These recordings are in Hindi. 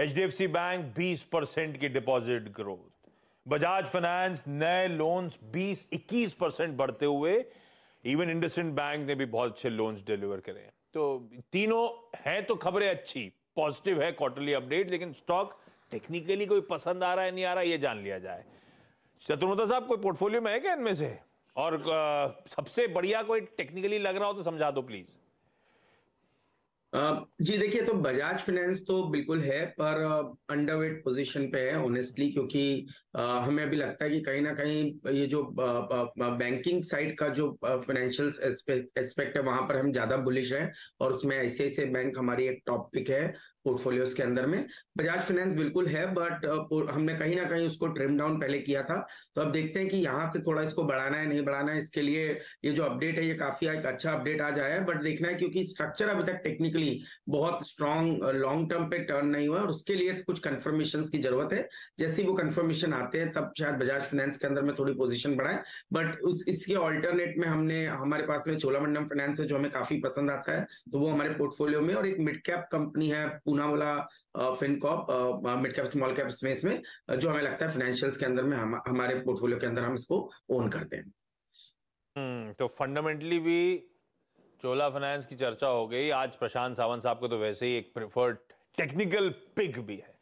H D F C bank 20 percent की डिपॉजिट ग्रोथ बजाज फाइनेंस नए लोन्स 20-21 परसेंट बढ़ते हुए इवन इंडसेंड बैंक ने भी बहुत अच्छे लोन्स डिलीवर करे तो तीनों हैं तो खबरें अच्छी पॉजिटिव है क्वार्टरली अपडेट लेकिन स्टॉक टेक्निकली कोई पसंद आ रहा है नहीं आ रहा है ये जान लिया जाए चतुर्मता साहब कोई पोर्टफोलियो में है क्या इनमें से और आ, सबसे बढ़िया कोई टेक्निकली लग रहा हो तो समझा दो प्लीज़ जी देखिए तो बजाज फाइनेंस तो बिल्कुल है पर अंडरवेट पोजीशन पे है ऑनेस्टली क्योंकि हमें अभी लगता है कि कहीं ना कहीं ये जो बैंकिंग साइड का जो फाइनेंशियल एस्पेक्ट है वहां पर हम ज्यादा बुलिश हैं और उसमें ऐसे ऐसे बैंक हमारी एक टॉपिक है पोर्टफोलियोज के अंदर में बजाज फाइनेंस बिल्कुल है बट uh, हमने कहीं ना कहीं उसको ट्रिम डाउन पहले किया था तो अब देखते हैं कि यहाँ से थोड़ा इसको बढ़ाना है नहीं बढ़ाना है इसके लिए ये जो अपडेट है ये काफी एक अच्छा अपडेट आ जाए बट देखना है क्योंकि स्ट्रक्चर अभी तक टेक्निकली बहुत स्ट्रॉन्ग लॉन्ग टर्म पे टर्न नहीं हुआ और उसके लिए कुछ कन्फर्मेशन की जरूरत है जैसे वो कन्फर्मेशन आते हैं तब शायद बजाज फाइनेंस के अंदर में थोड़ी पोजिशन बढ़ाए बट उस इसके ऑल्टरनेट में हमने हमारे पास में चोलामंडम फाइनेंस है जो हमें काफी पसंद आता है तो वो हमारे पोर्टफोलियो में और एक मिड कैप कंपनी है Poonawalla Fincorp mid cap small cap में इसमें जो हमें लगता है फाइनेंशियल्स के अंदर में हम हमारे पोर्टफोलियो के अंदर हम इसको ओन करते हैं हम्म, तो फंडामेंटली भी चोला फाइनेंस की चर्चा हो गई आज प्रशांत सावंत साहब को तो वैसे ही एक प्रिफर्ड टेक्निकल पिक भी है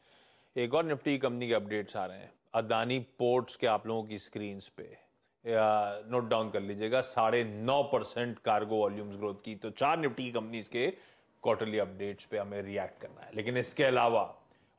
एक और निफ्टी कंपनी के अपडेट्स आ रहे हैं अदानी पोर्ट्स के आप लोगों की स्क्रीन पे नोट डाउन कर लीजिएगा साढ़े नौ परसेंट कार्गो वॉल्यूम्स ग्रोथ की तो चार निफ्टी कंपनीज के क्वार्टरली अपडेट्स पे हमें रिएक्ट करना है लेकिन इसके अलावा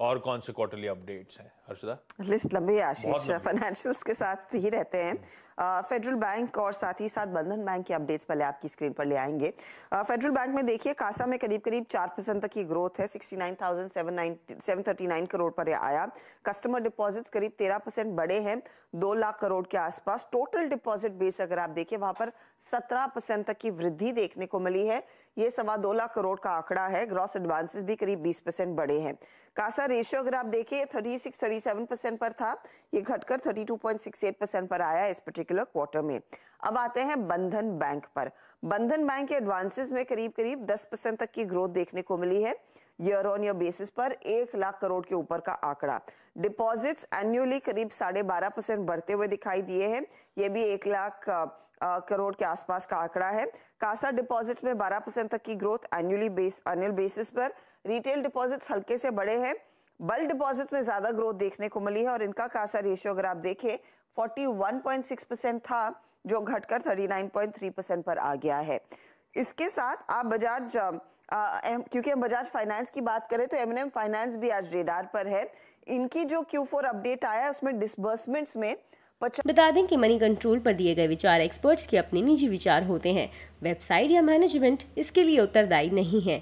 और कौन से क्वार्टरली अपडेट्स हैं लिस्ट लंबी है आशीष फाइनेंशियल्स के साथ ही रहते हैं फेडरल बैंक और साथ ही साथ बंधन बैंक की अपडेट्स पहले आपकी स्क्रीन पर ले आएंगे फेडरल बैंक में देखिए कासा में करीब करीब चार परसेंट तक की ग्रोथ है sixty nine thousand seven thirty nine crore पर आया कस्टमर डिपॉजिट करीब तेरह परसेंट बड़े हैं दो लाख करोड़ के आसपास टोटल डिपॉजिट बेस अगर आप देखिए वहां पर सत्रह परसेंट तक की वृद्धि देखने को मिली है ये सवा दो लाख करोड़ का आंकड़ा है ग्रॉस एडवांसेस भी करीब बीस परसेंट बढ़े हैं कासा रेशियो अगर आप देखिए थर्टी सिक्स थर्टी 37 परसेंट पर था ये घटकर 32.68 परसेंट पर आया इस पर्टिकुलर क्वार्टर में अब आते हैं बंधन बैंक पर बंधन बैंक के एडवांसेस में करीब करीब 10 परसेंट तक की ग्रोथ देखने को मिली है ईयर ऑन ईयर बेसिस पर एक लाख करोड़ के ऊपर का आंकड़ा डिपॉजिट्स एनुअली करीब साढ़े बारह परसेंट बढ़ते हुए दिखाई दिए हैं ये भी एक लाख करोड़ के आसपास का आंकड़ा है कासा डिपॉजिट्स में बारह परसेंट तक की growth annually base annual basis पर रिटेल डिपॉजिट्स हल्के से बढ़े हैं बल्क डिपॉजिट में ज्यादा ग्रोथ देखने को मिली है और इनका कासा रेशियो अगर आप देखें 41.6 परसेंट था जो घटकर 39.3 परसेंट पर आ गया है इसके साथ आप बजाज क्योंकि हम बजाज फाइनेंस की बात करें तो एम एन एम फाइनेंस भी आज रेडार पर है इनकी जो क्यू फोर अपडेट आया उसमें डिसबर्समेंट्स में बता दें कि मनी कंट्रोल पर दिए गए विचार एक्सपर्ट्स के अपने निजी विचार होते हैं वेबसाइट या मैनेजमेंट इसके लिए उत्तरदायी नहीं है